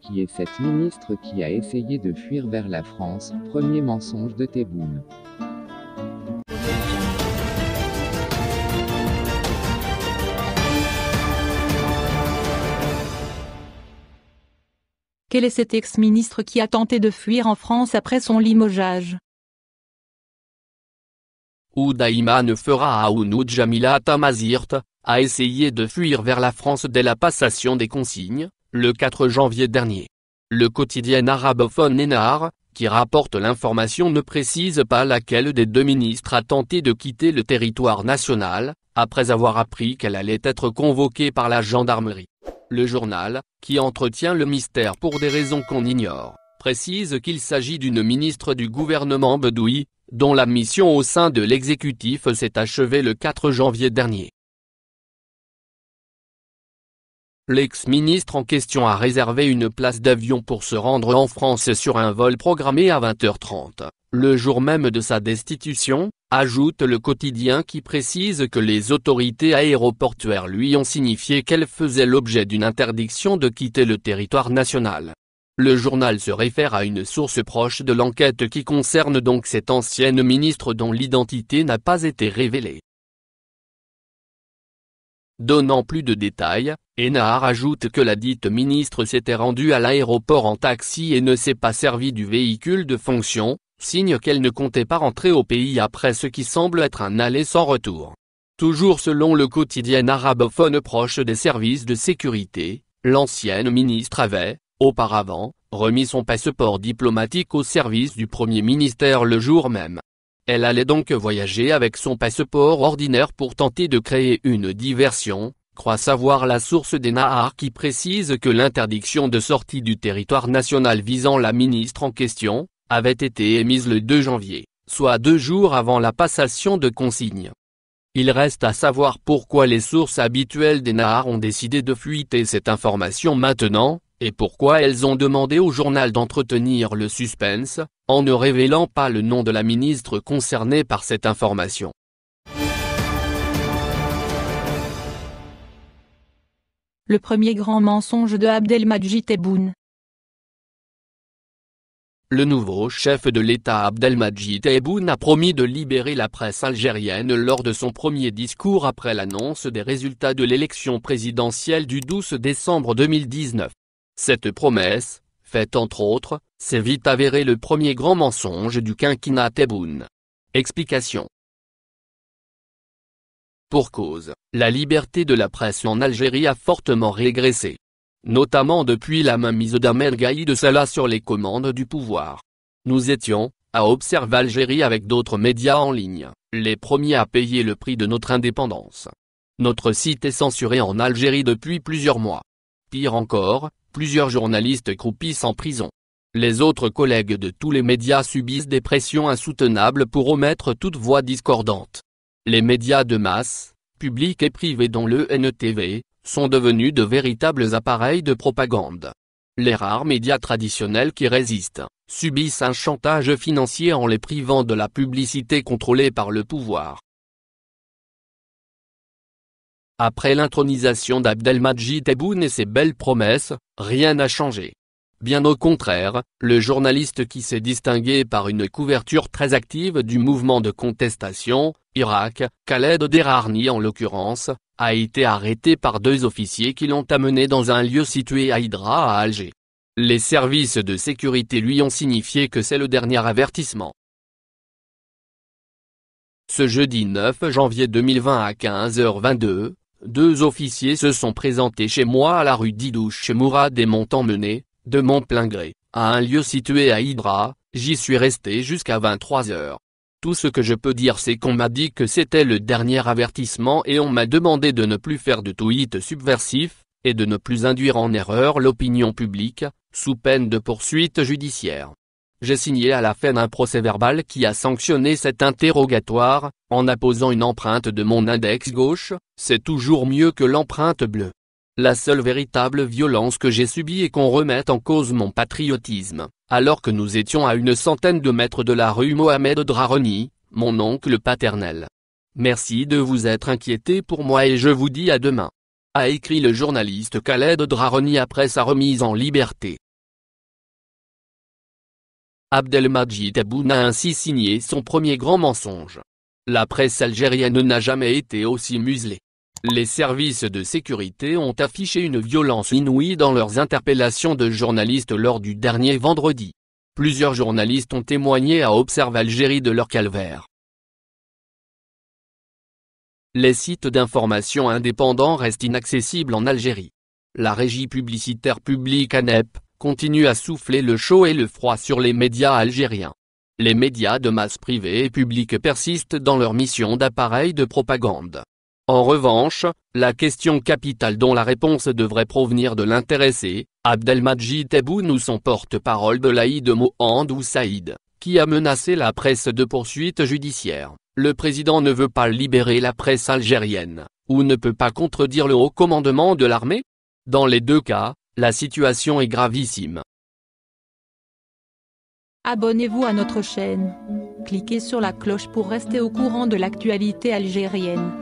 qui est cette ministre qui a essayé de fuir vers la France, premier mensonge de Théboune. Quel est cet ex-ministre qui a tenté de fuir en France après son limogeage ne fera à Jamila Tamazirt, a essayé de fuir vers la France dès la passation des consignes, le 4 janvier dernier. Le quotidien arabophone Enar, qui rapporte l'information ne précise pas laquelle des deux ministres a tenté de quitter le territoire national, après avoir appris qu'elle allait être convoquée par la gendarmerie. Le journal, qui entretient le mystère pour des raisons qu'on ignore, précise qu'il s'agit d'une ministre du gouvernement Bedoui, dont la mission au sein de l'exécutif s'est achevée le 4 janvier dernier. L'ex-ministre en question a réservé une place d'avion pour se rendre en France sur un vol programmé à 20h30, le jour même de sa destitution, ajoute le quotidien qui précise que les autorités aéroportuaires lui ont signifié qu'elle faisait l'objet d'une interdiction de quitter le territoire national. Le journal se réfère à une source proche de l'enquête qui concerne donc cette ancienne ministre dont l'identité n'a pas été révélée. Donnant plus de détails, Ennahar ajoute que la dite ministre s'était rendue à l'aéroport en taxi et ne s'est pas servi du véhicule de fonction, signe qu'elle ne comptait pas rentrer au pays après ce qui semble être un aller sans retour. Toujours selon le quotidien arabophone proche des services de sécurité, l'ancienne ministre avait, auparavant, remis son passeport diplomatique au service du Premier ministère le jour même. Elle allait donc voyager avec son passeport ordinaire pour tenter de créer une diversion, croit savoir la source des Nahar qui précise que l'interdiction de sortie du territoire national visant la ministre en question, avait été émise le 2 janvier, soit deux jours avant la passation de consignes. Il reste à savoir pourquoi les sources habituelles des Nahar ont décidé de fuiter cette information maintenant, et pourquoi elles ont demandé au journal d'entretenir le suspense, en ne révélant pas le nom de la ministre concernée par cette information. Le premier grand mensonge de Abdelmadjid Tebboune. Le nouveau chef de l'État Abdelmadjid Tebboune a promis de libérer la presse algérienne lors de son premier discours après l'annonce des résultats de l'élection présidentielle du 12 décembre 2019. Cette promesse, faite entre autres, s'est vite avérée le premier grand mensonge du quinquennat Eboun. Explication. Pour cause, la liberté de la presse en Algérie a fortement régressé. Notamment depuis la mainmise d'Amel Gaï de Salah sur les commandes du pouvoir. Nous étions, à Observe Algérie avec d'autres médias en ligne, les premiers à payer le prix de notre indépendance. Notre site est censuré en Algérie depuis plusieurs mois. Pire encore, plusieurs journalistes croupissent en prison. Les autres collègues de tous les médias subissent des pressions insoutenables pour omettre toute voix discordante. Les médias de masse, publics et privés dont le NTV, sont devenus de véritables appareils de propagande. Les rares médias traditionnels qui résistent, subissent un chantage financier en les privant de la publicité contrôlée par le pouvoir. Après l'intronisation d'Abdelmadjid Tebboune et ses belles promesses, rien n'a changé. Bien au contraire, le journaliste qui s'est distingué par une couverture très active du mouvement de contestation, Irak, Khaled Derarni en l'occurrence, a été arrêté par deux officiers qui l'ont amené dans un lieu situé à Hydra à Alger. Les services de sécurité lui ont signifié que c'est le dernier avertissement. Ce jeudi 9 janvier 2020 à 15h22, deux officiers se sont présentés chez moi à la rue Didouche Mourad et m'ont emmené, de mon plein gré, à un lieu situé à Hydra, j'y suis resté jusqu'à 23 heures. Tout ce que je peux dire c'est qu'on m'a dit que c'était le dernier avertissement et on m'a demandé de ne plus faire de tweets subversifs, et de ne plus induire en erreur l'opinion publique, sous peine de poursuite judiciaire j'ai signé à la fin un procès-verbal qui a sanctionné cet interrogatoire, en apposant une empreinte de mon index gauche, c'est toujours mieux que l'empreinte bleue. La seule véritable violence que j'ai subie est qu'on remette en cause mon patriotisme, alors que nous étions à une centaine de mètres de la rue Mohamed Draroni, mon oncle paternel. Merci de vous être inquiété pour moi et je vous dis à demain. A écrit le journaliste Khaled Draroni après sa remise en liberté. Abdelmajid Aboun a ainsi signé son premier grand mensonge. La presse algérienne n'a jamais été aussi muselée. Les services de sécurité ont affiché une violence inouïe dans leurs interpellations de journalistes lors du dernier vendredi. Plusieurs journalistes ont témoigné à Observe Algérie de leur calvaire. Les sites d'information indépendants restent inaccessibles en Algérie. La régie publicitaire publique ANEP, continue à souffler le chaud et le froid sur les médias algériens. Les médias de masse privée et publique persistent dans leur mission d'appareil de propagande. En revanche, la question capitale dont la réponse devrait provenir de l'intéressé, Abdelmajid Tebboune son porte-parole Belaïd ou Saïd, qui a menacé la presse de poursuites judiciaires, le président ne veut pas libérer la presse algérienne, ou ne peut pas contredire le haut commandement de l'armée Dans les deux cas, la situation est gravissime. Abonnez-vous à notre chaîne. Cliquez sur la cloche pour rester au courant de l'actualité algérienne.